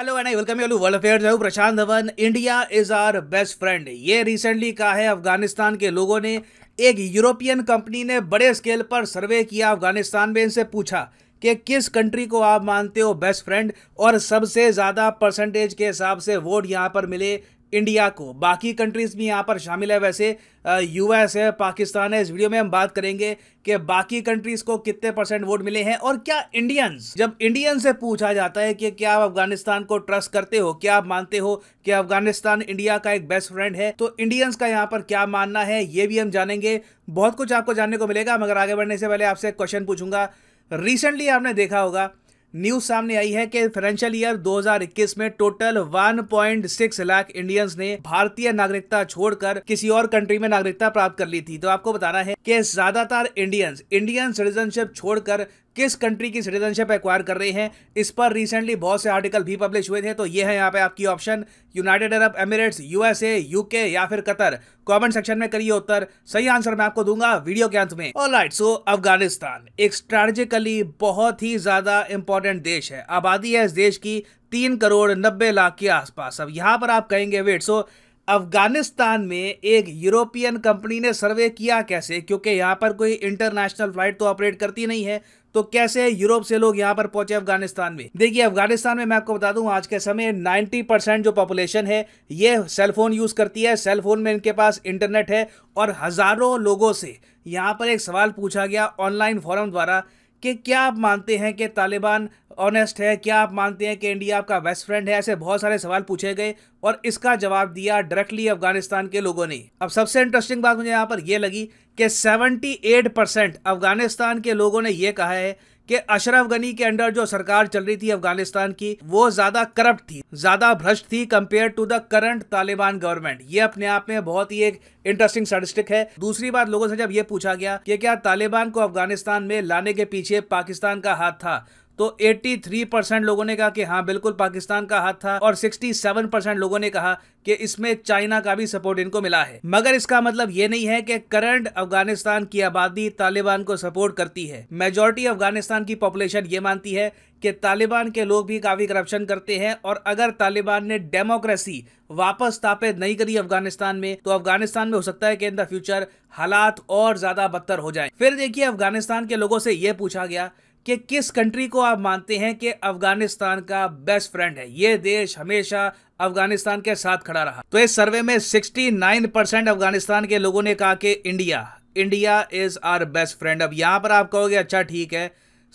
hello and I welcome you world affair जो Prashant Dhawan India is our best friend ये recently कहा है अफगानिस्तान के लोगों ने एक यूरोपियन कंपनी ने बड़े स्केल पर सर्वे किया अफगानिस्तान में इनसे पूछा कि किस कंट्री को आप मानते हो बेस्ट फ्रेंड और सबसे ज़्यादा परसेंटेज के हिसाब से वोट यहाँ पर मिले इंडिया को बाकी कंट्रीज़ भी यहाँ पर शामिल है वैसे यूएस है पाकिस्तान है इस वीडियो में हम बात करेंगे कि बाकी कंट्रीज़ को कितने परसेंट वोट मिले हैं और क्या इंडियंस जब इंडियन से पूछा जाता है कि क्या आप अफगानिस्तान को ट्रस्ट करते हो क्या आप मानते हो कि अफगानिस्तान इंडिया का एक बेस्ट फ्रेंड है तो इंडियंस का यहाँ पर क्या मानना है ये भी हम जानेंगे बहुत कुछ आपको जानने को मिलेगा मगर आगे बढ़ने से पहले आपसे क्वेश्चन पूछूंगा रिसेंटली आपने देखा होगा न्यूज सामने आई है कि फाइनेंशियल ईयर 2021 में टोटल 1.6 लाख इंडियंस ने भारतीय नागरिकता छोड़कर किसी और कंट्री में नागरिकता प्राप्त कर ली थी तो आपको बताना है कि ज्यादातर इंडियंस इंडियन सिटीजनशिप छोड़कर किस कंट्री की सिटीजनशिप एक्वायर कर रही हैं इस पर रिसेंटली बहुत से आर्टिकल भी पब्लिश हुए थे तो ये है यहाँ पे आपकी option United Arab Emirates USA UK या फिर कतर कमेंट सेक्शन में करिए उत्तर सही आंसर मैं आपको दूंगा वीडियो के अंत में ऑल सो अफगानिस्तान एक स्ट्रेटेजिकली बहुत ही ज्यादा इंपॉर्टेंट देश है आबादी है इस देश की तीन करोड़ नब्बे लाख के आसपास अब यहाँ पर आप कहेंगे वेट सो so, अफगानिस्तान में एक यूरोपियन कंपनी ने सर्वे किया कैसे क्योंकि यहाँ पर कोई इंटरनेशनल फ्लाइट तो ऑपरेट करती नहीं है तो कैसे यूरोप से लोग यहाँ पर पहुंचे अफगानिस्तान में देखिए अफगानिस्तान में मैं आपको बता दूं आज के समय 90 परसेंट जो पॉपुलेशन है ये सेलफोन यूज़ करती है सेलफोन में इनके पास इंटरनेट है और हज़ारों लोगों से यहाँ पर एक सवाल पूछा गया ऑनलाइन फॉरम द्वारा कि क्या आप मानते हैं कि तालिबान ऑनेस्ट है क्या आप मानते हैं कि इंडिया आपका बेस्ट फ्रेंड है ऐसे बहुत सारे सवाल पूछे गए और इसका जवाब दिया डायरेक्टली अफगानिस्तान के लोगों ने अब सबसे इंटरेस्टिंग बात मुझे यहाँ पर यह लगी कि 78 परसेंट अफगानिस्तान के लोगों ने यह कहा है कि अशरफ गनी के अंडर जो सरकार चल रही थी अफगानिस्तान की वो ज्यादा करप्ट थी ज्यादा भ्रष्ट थी compare to the current Taliban government ये अपने आप में बहुत ही एक इंटरेस्टिंग स्टेटिस्टिक है दूसरी बात लोगों से जब ये पूछा गया कि क्या तालिबान को अफगानिस्तान में लाने के पीछे पाकिस्तान का हाथ था तो 83 परसेंट लोगों ने कहा कि हाँ बिल्कुल पाकिस्तान का हाथ था और 67 परसेंट लोगों ने कहा कि इसमें चाइना का भी सपोर्ट इनको मिला है मगर इसका मतलब ये नहीं है कि करंट अफगानिस्तान की आबादी तालिबान को सपोर्ट करती है मेजोरिटी अफगानिस्तान की पॉपुलेशन ये मानती है कि तालिबान के लोग भी काफ़ी करप्शन करते हैं और अगर तालिबान ने डेमोक्रेसी वापस स्थापित नहीं करी अफगानिस्तान में तो अफगानिस्तान में हो सकता है कि इन द फ्यूचर हालात और ज़्यादा बदतर हो जाए फिर देखिए अफगानिस्तान के लोगों से ये पूछा गया कि किस कंट्री को आप मानते हैं कि अफगानिस्तान का बेस्ट फ्रेंड है ये देश हमेशा अफगानिस्तान के साथ खड़ा रहा तो इस सर्वे में 69 परसेंट अफगानिस्तान के लोगों ने कहा कि India India is our best friend अब यहां पर आप कहोगे अच्छा ठीक है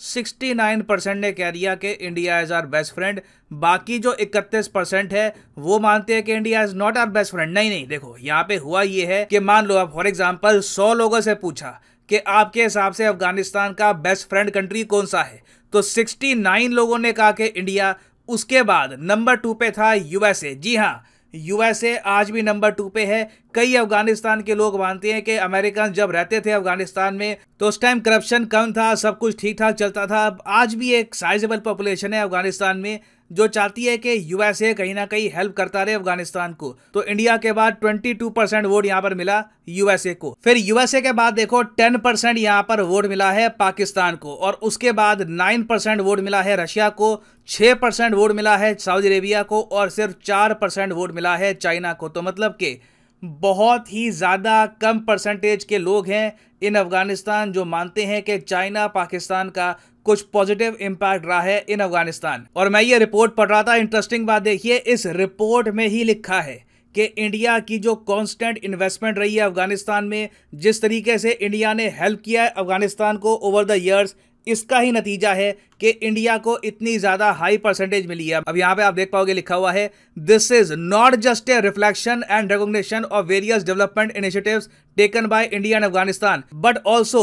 69 परसेंट ने कह दिया कि India is our best friend बाकी जो 31 परसेंट है वो मानते हैं कि India is not our best friend नहीं नहीं देखो यहाँ पे हुआ ये है कि मान लो आप फॉर एग्जाम्पल 100 लोगों से पूछा कि आपके हिसाब से अफगानिस्तान का बेस्ट फ्रेंड कंट्री कौन सा है तो 69 लोगों ने कहा कि इंडिया उसके बाद नंबर टू पे था यूएसए जी हाँ यूएसए आज भी नंबर टू पे है कई अफगानिस्तान के लोग मानते हैं कि अमेरिकन जब रहते थे अफगानिस्तान में तो उस टाइम करप्शन कम था सब कुछ ठीक ठाक चलता था आज भी एक साइजेबल पॉपुलेशन है अफगानिस्तान में जो चाहती है कि यूएसए कहीं ना कहीं हेल्प करता रहे अफगानिस्तान को तो इंडिया के बाद 22 परसेंट वोट यहाँ पर मिला यूएसए को फिर यूएसए के बाद देखो 10 परसेंट यहाँ पर वोट मिला है पाकिस्तान को और उसके बाद 9 परसेंट वोट मिला है रशिया को 6 परसेंट वोट मिला है सऊदी अरेबिया को और सिर्फ चार परसेंट वोट मिला है चाइना को तो मतलब कि बहुत ही ज़्यादा कम परसेंटेज के लोग हैं इन अफ़गानिस्तान जो मानते हैं कि चाइना पाकिस्तान का कुछ पॉजिटिव इम्पैक्ट रहा है इन अफगानिस्तान और मैं ये रिपोर्ट पढ़ रहा था इंटरेस्टिंग बात देखिए इस रिपोर्ट में ही लिखा है कि इंडिया की जो कांस्टेंट इन्वेस्टमेंट रही है अफगानिस्तान में जिस तरीके से इंडिया ने हेल्प किया है अफगानिस्तान को ओवर द ईयर्स इसका ही नतीजा है कि इंडिया को इतनी ज़्यादा हाई परसेंटेज मिली है अब यहां पे आप देख पाओगे लिखा हुआ है this is not just a reflection and recognition of various development initiative taken by India and Afghanistan but also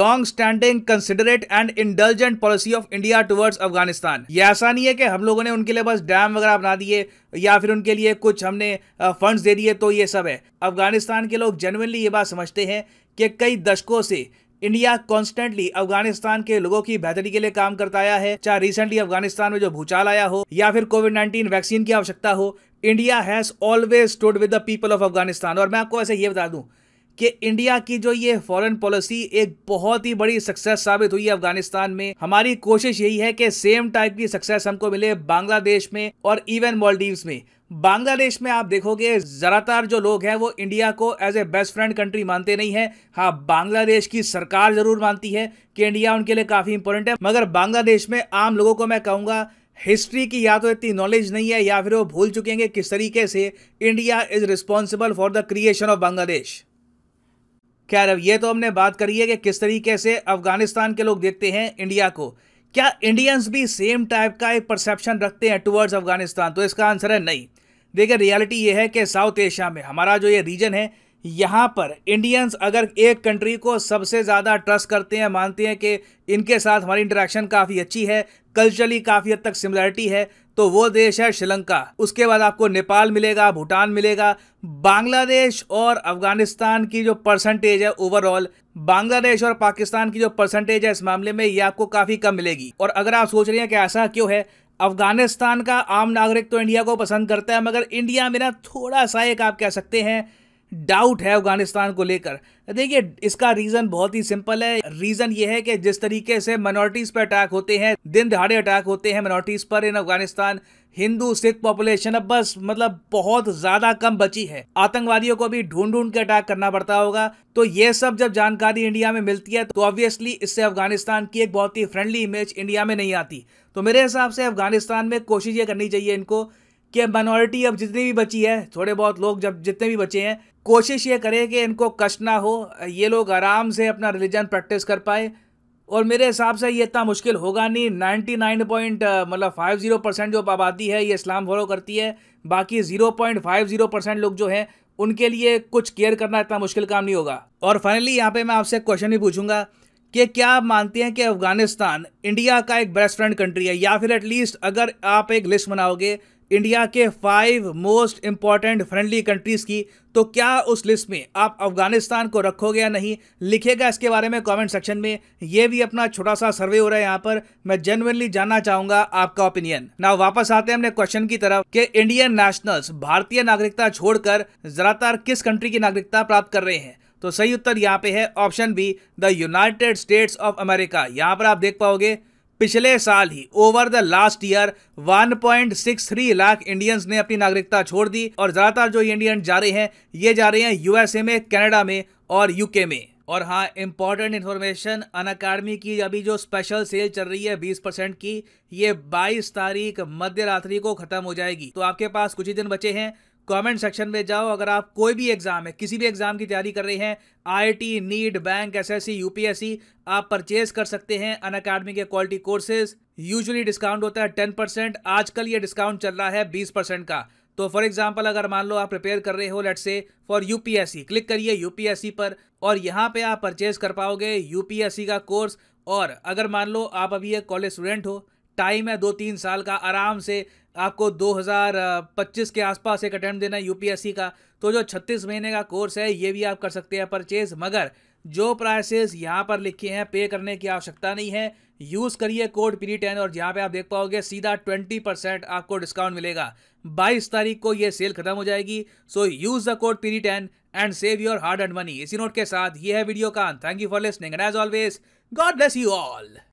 long standing considerate and intelligent policy of India towards Afghanistan ये ऐसा नहीं है कि हम लोगों ने उनके लिए बस डैम वगैरह बना दिए या फिर उनके लिए कुछ हमने फंड दे दिए तो ये सब है अफगानिस्तान के लोग जेनुअनली ये बात समझते हैं कि कई दशकों से इंडिया कॉन्स्टेंटली अफगानिस्तान के लोगों की बेहतरी के लिए काम करता आया है चाहे रिसेंटली अफगानिस्तान में जो भूचाल आया हो या फिर कोविड नाइन्टीन वैक्सीन की आवश्यकता हो India has always stood with the people of Afghanistan और मैं आपको ऐसे ये बता दूं कि इंडिया की जो ये फॉरेन पॉलिसी एक बहुत ही बड़ी सक्सेस साबित हुई है अफगानिस्तान में हमारी कोशिश यही है कि सेम टाइप की सक्सेस हमको मिले बांग्लादेश में और इवन मॉलडीव में बांग्लादेश में आप देखोगे ज़्यादातर जो लोग हैं वो इंडिया को as a best friend country मानते नहीं है हाँ बांग्लादेश की सरकार ज़रूर मानती है कि इंडिया उनके लिए काफ़ी इंपॉर्टेंट है मगर बांग्लादेश में आम लोगों को मैं कहूँगा हिस्ट्री की या तो इतनी नॉलेज नहीं है या फिर वो भूल चुके हैं किस तरीके से India is responsible for the creation of Bangladesh खैर अब ये तो हमने बात करी है कि किस तरीके से अफगानिस्तान के लोग देखते हैं इंडिया को क्या इंडियंस भी सेम टाइप का एक परसेप्शन रखते हैं टुवर्ड्स अफगानिस्तान तो इसका आंसर है नहीं देखिए रियलिटी ये है कि साउथ एशिया में हमारा जो ये रीजन है यहाँ पर इंडियंस अगर एक कंट्री को सबसे ज़्यादा ट्रस्ट करते हैं मानते हैं कि इनके साथ हमारी इंटरेक्शन काफ़ी अच्छी है कल्चरली काफ़ी हद तक सिमिलरिटी है तो वो देश है श्रीलंका उसके बाद आपको नेपाल मिलेगा भूटान मिलेगा बांग्लादेश और अफगानिस्तान की जो परसेंटेज है ओवरऑल बांग्लादेश और पाकिस्तान की जो परसेंटेज है इस मामले में ये आपको काफ़ी कम मिलेगी और अगर आप सोच रहे हैं कि ऐसा क्यों है अफगानिस्तान का आम नागरिक तो इंडिया को पसंद करता है मगर इंडिया में ना थोड़ा सा एक आप कह सकते हैं डाउट है अफगानिस्तान को लेकर देखिए इसका रीज़न बहुत ही सिंपल है रीज़न ये है कि जिस तरीके से माइनॉरिटीज़ पर अटैक होते हैं दिन दहाड़े अटैक होते हैं माइनॉरिटीज़ पर इन अफगानिस्तान हिंदू सिख पॉपुलेशन अब बस मतलब बहुत ज़्यादा कम बची है आतंकवादियों को भी ढूंढ ढूंढ के अटैक करना पड़ता होगा तो ये सब जब जानकारी इंडिया में मिलती है तो ऑब्वियसली इससे अफगानिस्तान की एक बहुत ही फ्रेंडली इमेज इंडिया में नहीं आती तो मेरे हिसाब से अफगानिस्तान में कोशिश ये करनी चाहिए इनको कि माइनॉरिटी अब जितनी भी बची है थोड़े बहुत लोग जब जितने भी बचे हैं कोशिश ये करें कि इनको कष्ट ना हो ये लोग आराम से अपना रिलीजन प्रैक्टिस कर पाए और मेरे हिसाब से ये इतना मुश्किल होगा नहीं नाइन्टी नाइन पॉइंट मतलब फाइव जीरो परसेंट जो आबादी है ये इस्लाम फॉलो करती है बाकी zero point five zero percent लोग जो हैं उनके लिए कुछ केयर करना इतना मुश्किल काम नहीं होगा और फाइनली यहाँ पे मैं आपसे क्वेश्चन भी पूछूंगा कि क्या आप मानते हैं कि अफगानिस्तान इंडिया का एक बेस्ट फ्रेंड कंट्री है या फिर एटलीस्ट अगर आप एक लिस्ट बनाओगे इंडिया के five most important friendly countries की तो क्या उस लिस्ट में आप अफगानिस्तान को रखोगे या नहीं लिखेगा इसके बारे में कमेंट सेक्शन में ये भी अपना छोटा सा सर्वे हो रहा है यहाँ पर मैं जेनुअनली जानना चाहूंगा आपका ओपिनियन ना वापस आते हैं हमने क्वेश्चन की तरफ कि इंडियन नेशनल्स भारतीय नागरिकता छोड़कर ज्यादातर किस कंट्री की नागरिकता प्राप्त कर रहे हैं तो सही उत्तर यहाँ पे है option B the United States of America यहाँ पर आप देख पाओगे पिछले साल ही over the last year 1.63 lakh Indians ने अपनी नागरिकता छोड़ दी और ज्यादातर जो इंडियन जा रहे हैं ये जा रहे हैं यूएसए में कनाडा में और यूके में और हाँ इम्पॉर्टेंट इन्फॉर्मेशन अन अकाडमी की अभी जो स्पेशल सेल चल रही है 20 परसेंट की ये 22 तारीख मध्य रात्रि को खत्म हो जाएगी तो आपके पास कुछ ही दिन बचे हैं कमेंट सेक्शन में जाओ अगर आप कोई भी एग्ज़ाम है किसी भी एग्ज़ाम की तैयारी कर रहे हैं IT NEET bank SSC UPSC आप परचेज कर सकते हैं अन अकेडमी के क्वालिटी कोर्सेज यूजुअली डिस्काउंट होता है टेन परसेंट आजकल ये डिस्काउंट चल रहा है बीस परसेंट का तो फॉर एग्जाम्पल अगर मान लो आप प्रिपेयर कर रहे हो let's say for UPSC click करिए यूपीएससी पर और यहाँ पे आप परचेज कर पाओगे यूपीएससी का कोर्स और अगर मान लो आप अभी एक कॉलेज स्टूडेंट हो टाइम है दो तीन साल का आराम से आपको 2025 के आसपास एक अटैम्प्ट देना यूपीएससी का तो जो 36 महीने का कोर्स है ये भी आप कर सकते हैं परचेज मगर जो प्राइसेस यहाँ पर लिखे हैं पे करने की आवश्यकता नहीं है यूज़ करिए कोड पीरी टेन और जहाँ पे आप देख पाओगे सीधा 20 परसेंट आपको डिस्काउंट मिलेगा 22 तारीख को ये सेल खत्म हो जाएगी सो यूज़ द कोड पीरी ten and save your hard earned money इसी नोट के साथ ये है वीडियो का thank you for listening and as always God bless you all